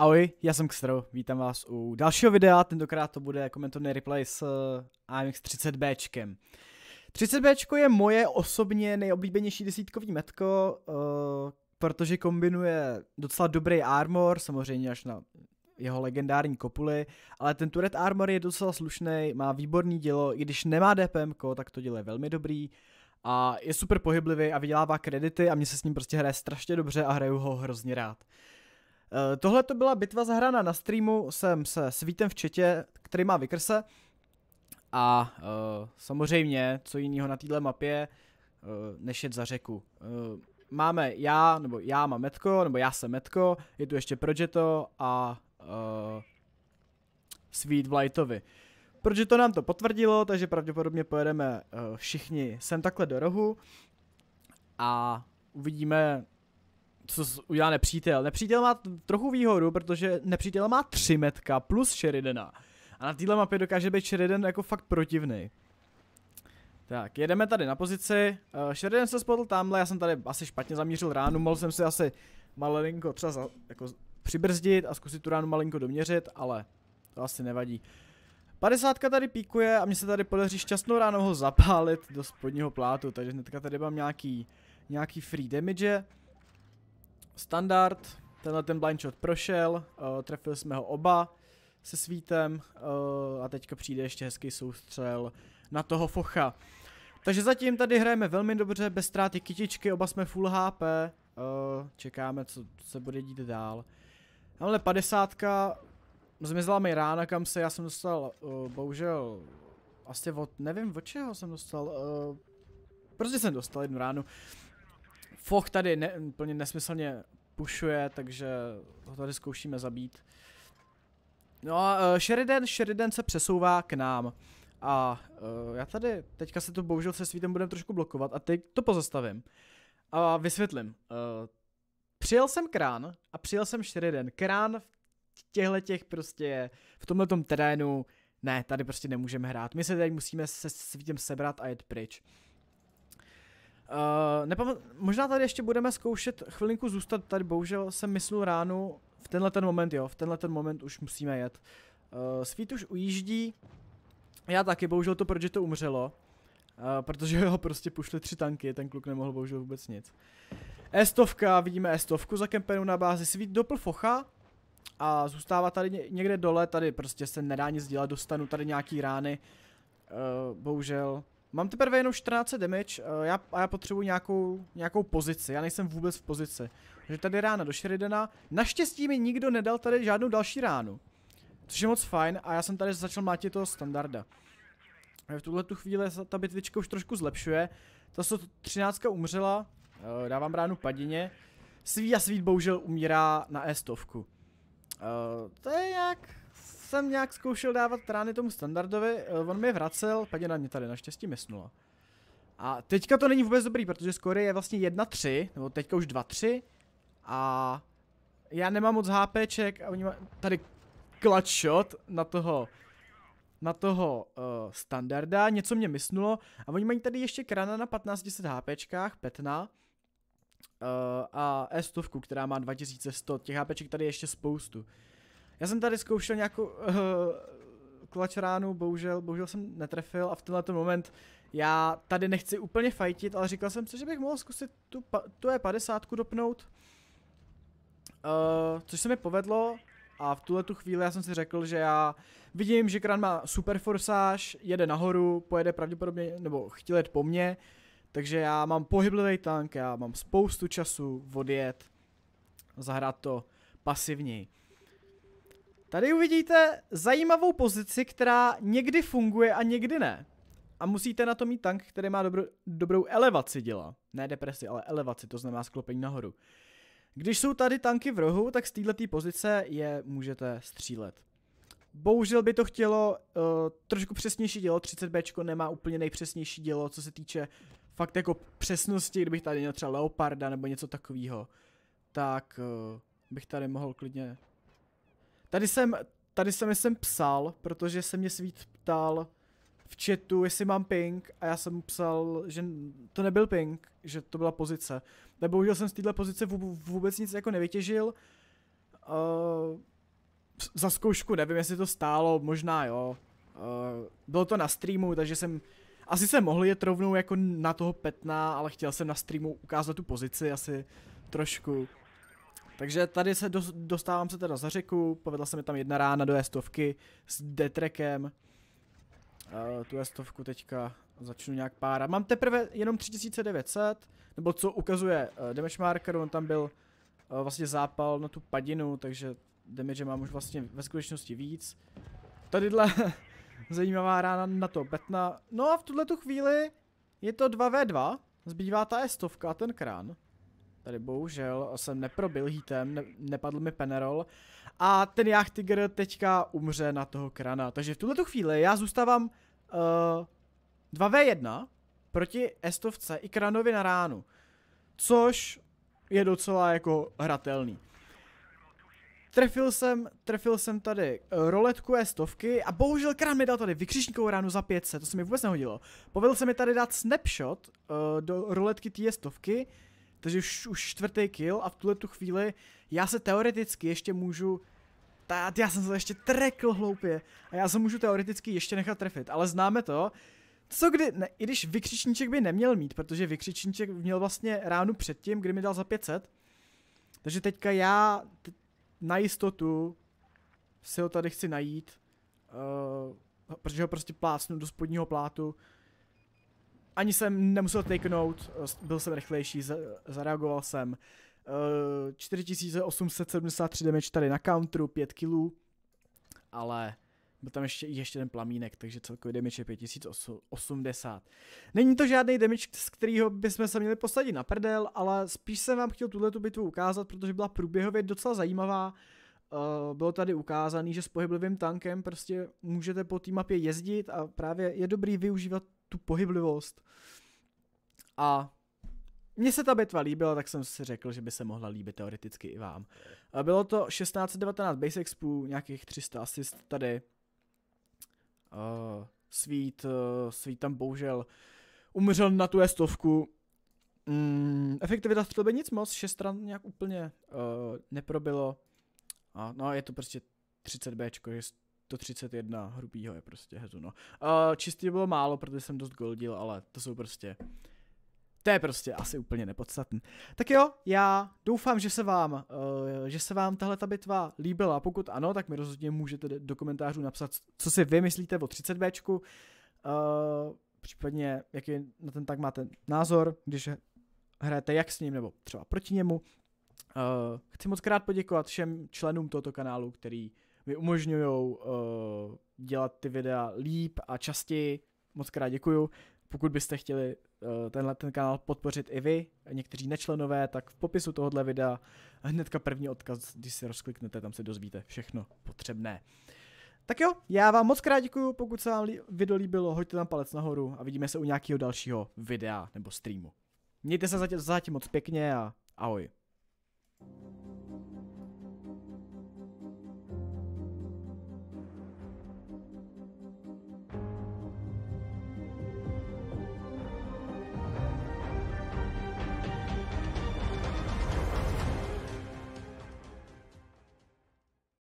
Ahoj, já jsem Kstro, vítám vás u dalšího videa, tentokrát to bude komentovaný jako replay s AMX 30Bčkem. 30B je moje osobně nejoblíbenější desítkový metko, uh, protože kombinuje docela dobrý armor, samozřejmě až na jeho legendární kopuly, ale ten turret armor je docela slušný, má výborný dělo, i když nemá DPM, tak to dělo je velmi dobrý a je super pohyblivý a vydělává kredity a mně se s ním prostě hraje strašně dobře a hraju ho hrozně rád. Eh, tohle to byla bitva zahrána na streamu, jsem se svítem v četě, který má vykrse. A uh, samozřejmě, co jiného na této mapě, uh, než jet za řeku. Uh, máme já, nebo já mám Metko, nebo já jsem Metko, je tu ještě Projeto a uh, Sweet Blightovi. Projeto nám to potvrdilo, takže pravděpodobně pojedeme uh, všichni sem takhle do rohu a uvidíme, co udělá nepřítel. Nepřítel má trochu výhodu, protože nepřítel má 3 metka plus Sheridana. A na této mapě dokáže být Sheridan jako fakt protivný. Tak, jedeme tady na pozici. Uh, Sheridan se spotl tamhle, já jsem tady asi špatně zamířil ránu, mohl jsem si asi malinko třeba za, jako přibrzdit a zkusit tu ránu malinko doměřit, ale to asi nevadí. 50 tady píkuje a mně se tady podaří šťastnou ránou ho zapálit do spodního plátu, takže hnedka tady mám nějaký, nějaký free damage standard, tenhle ten blind shot prošel, uh, trefili jsme ho oba se svítem uh, a teďka přijde ještě hezký soustřel na toho focha. Takže zatím tady hrajeme velmi dobře, bez ztráty kytičky, oba jsme full HP, uh, eh, čekáme, co se bude dít dál. Ale 50 zmizela mi rána, kam se já jsem dostal, uh, bohužel, asi od, nevím od čeho jsem dostal, uh, prostě jsem dostal jednu ránu. Foch tady ne, úplně nesmyslně pušuje, takže ho tady zkoušíme zabít. No a uh, Sheridan, Sheridan se přesouvá k nám. A uh, já tady, teďka se to bohužel se svítem budeme trošku blokovat a teď to pozastavím. A vysvětlím. Uh, přijel jsem Krán a přijel jsem Sheridan. Krán v těchto těch prostě, v tomhle terénu, ne, tady prostě nemůžeme hrát. My se tady musíme se svítem sebrat a jet pryč. Uh, Uh, eh, nepam- možná tady ještě budeme zkoušet chvilinku zůstat, tady bohužel jsem myslil ránu, v tenhle ten moment jo, v tenhle ten moment už musíme jet. Uh, eh, Svít už ujíždí, já taky, bohužel to protože to umřelo, uh, protože ho prostě pušli tři tanky, ten kluk nemohl bohužel vůbec nic. Estovka, vidíme Estovku za kempenu na bázi, svít dopl focha a zůstává tady někde dole, tady prostě se nedá nic dělat, dostanu tady nějaký rány, uh, bohužel Mám teprve jenom 14 damage uh, já, a já potřebuji nějakou, nějakou pozici. Já nejsem vůbec v pozici. Takže tady rána do Sheridana. Naštěstí mi nikdo nedal tady žádnou další ránu. Což je moc fajn a já jsem tady začal mátit toho standarda. Eh, v tuhle tu chvíli ta bitvička už trošku zlepšuje. Ta so 13 umřela, uh, dávám ránu padině. Svý a Svít bohužel umírá na E stovku. Uh, to je jak jsem nějak zkoušel dávat rány tomu standardovi, eh, on mi je vracel, na mě tady naštěstí mysnula. A teďka to není vůbec dobrý, protože skóre je vlastně 1-3, nebo teďka už 2-3. A já nemám moc HPček a oni mají tady clutch shot na toho na toho uh, standarda, něco mě mysnulo a oni mají tady ještě krana na 1510 HPčkách, Petna uh, a s tovku která má 2100, těch HPček tady ještě spoustu. Uh, já jsem tady zkoušel nějakou uh, eh, klač ránu, bohužel, bohužel jsem netrefil a v tenhle moment já tady nechci úplně fajtit, ale říkal jsem si, že bych mohl zkusit tu, tu E50 dopnout. Uh, což se mi povedlo a v tuhle tu chvíli já jsem si řekl, že já vidím, že Kran má super forsáž, jede nahoru, pojede pravděpodobně, nebo chtěl jet po mně, takže já mám pohyblivý tank, já mám spoustu času odjet, zahrát to pasivněji. Tady uvidíte zajímavou pozici, která někdy funguje a někdy ne. A musíte na to mít tank, který má dobro, dobrou elevaci děla. Ne depresi, ale elevaci, to znamená sklopení nahoru. Když jsou tady tanky v rohu, tak z této pozice je můžete střílet. Bohužel by to chtělo uh, trošku přesnější dělo, 30B nemá úplně nejpřesnější dělo, co se týče fakt jako přesnosti, kdybych tady měl třeba Leoparda nebo něco takového, tak uh, bych tady mohl klidně Tady jsem, tady jsem, jsem psal, protože se mě svít ptal v chatu, jestli mám ping a já jsem psal, že to nebyl ping, že to byla pozice. nebo už jsem z této pozice vůbec nic jako nevytěžil. Uh, za zkoušku nevím, jestli to stálo, možná jo. Uh, bylo to na streamu, takže jsem asi jsem mohl jet rovnou jako na toho petna, ale chtěl jsem na streamu ukázat tu pozici asi trošku. Takže tady se do, dostávám se teda za řeku, povedla se mi tam jedna rána do stovky s detrekem. Uh, tu stovku teďka začnu nějak pára. Mám teprve jenom 3900, nebo co ukazuje uh, damage marker, on tam byl uh, vlastně zápal na tu padinu, takže damage mám už vlastně ve skutečnosti víc. Tadyhle zajímavá rána na to Betna. No a v tuhle tu chvíli je to 2v2, zbývá ta estovka stovka a ten krán. Tady bohužel jsem neprobil hitem, ne, nepadl mi penerol. A ten Jach Tiger teďka umře na toho krana. Takže v tuhle chvíli já zůstávám uh, eh, 2v1 proti Estovce i kranovi na ránu. Což je docela jako hratelný. Trefil jsem, trefil jsem tady eh, roletku e a bohužel kran mi dal tady vykřičníkovou ránu za 500, to se mi vůbec nehodilo. Povedl se mi tady dát snapshot uh, do roletky té Estovky. Takže už, už čtvrtý kill a v tuhle tu chvíli já se teoreticky ještě můžu ta, já jsem se ještě trekl hloupě a já se můžu teoreticky ještě nechat trefit, ale známe to, co kdy, ne, i když vykřičníček by neměl mít, protože vykřičníček měl vlastně ránu předtím, kdy mi dal za 500, takže teďka já te, na jistotu si ho tady chci najít, uh, protože ho prostě plácnu do spodního plátu, ani jsem nemusel takenout, eh, byl jsem rychlejší, zareagoval jsem. 4873 eh, damage tady na counteru, 5 killů, ale byl tam ještě, ještě ten plamínek, takže celkový damage je 5080. Není to žádný damage, z kterého bychom se měli posadit na prdel, ale spíš jsem vám chtěl tuhle bitvu ukázat, protože byla průběhově docela zajímavá. Uh, bylo tady ukázané, že s pohyblivým tankem prostě můžete po té mapě jezdit a právě je dobrý využívat tu pohyblivost. A mně se ta bitva líbila, tak jsem si řekl, že by se mohla líbit teoreticky i vám. Eh, bylo to 1619 base expo nějakých 300 asist tady. Uh, svít uh, tam bohužel umřel na tu stovku. Mm, efektivita střelby nic moc, 6 stran nějak úplně uh, neprobilo. A, no je to prostě 30B, je 131 hrubýho je prostě hezu, no. Uh, čistě bylo málo, protože jsem dost goldil, ale to jsou prostě... To je prostě asi úplně nepodstatný. Tak jo, já doufám, že se vám, uh, že se vám tahle ta bitva líbila. Pokud ano, tak mi rozhodně můžete do komentářů napsat, co si vy myslíte o 30B. Uh, eh, případně, jaký na ten tak máte názor, když hrajete jak s ním, nebo třeba proti němu. Uh, chci moc krát poděkovat všem členům tohoto kanálu, který mi umožňují uh, eh, dělat ty videa líp a častěji. Moc krát děkuju. Pokud byste chtěli uh, tenhle ten kanál podpořit i vy, někteří nečlenové, tak v popisu tohohle videa hnedka první odkaz, když si rozkliknete, tam se dozvíte všechno potřebné. Tak jo, já vám moc krát děkuju, pokud se vám video líbilo, hoďte tam palec nahoru a vidíme se u nějakého dalšího videa nebo streamu. Mějte se zatím, zatím moc pěkně a ahoj. Thank you.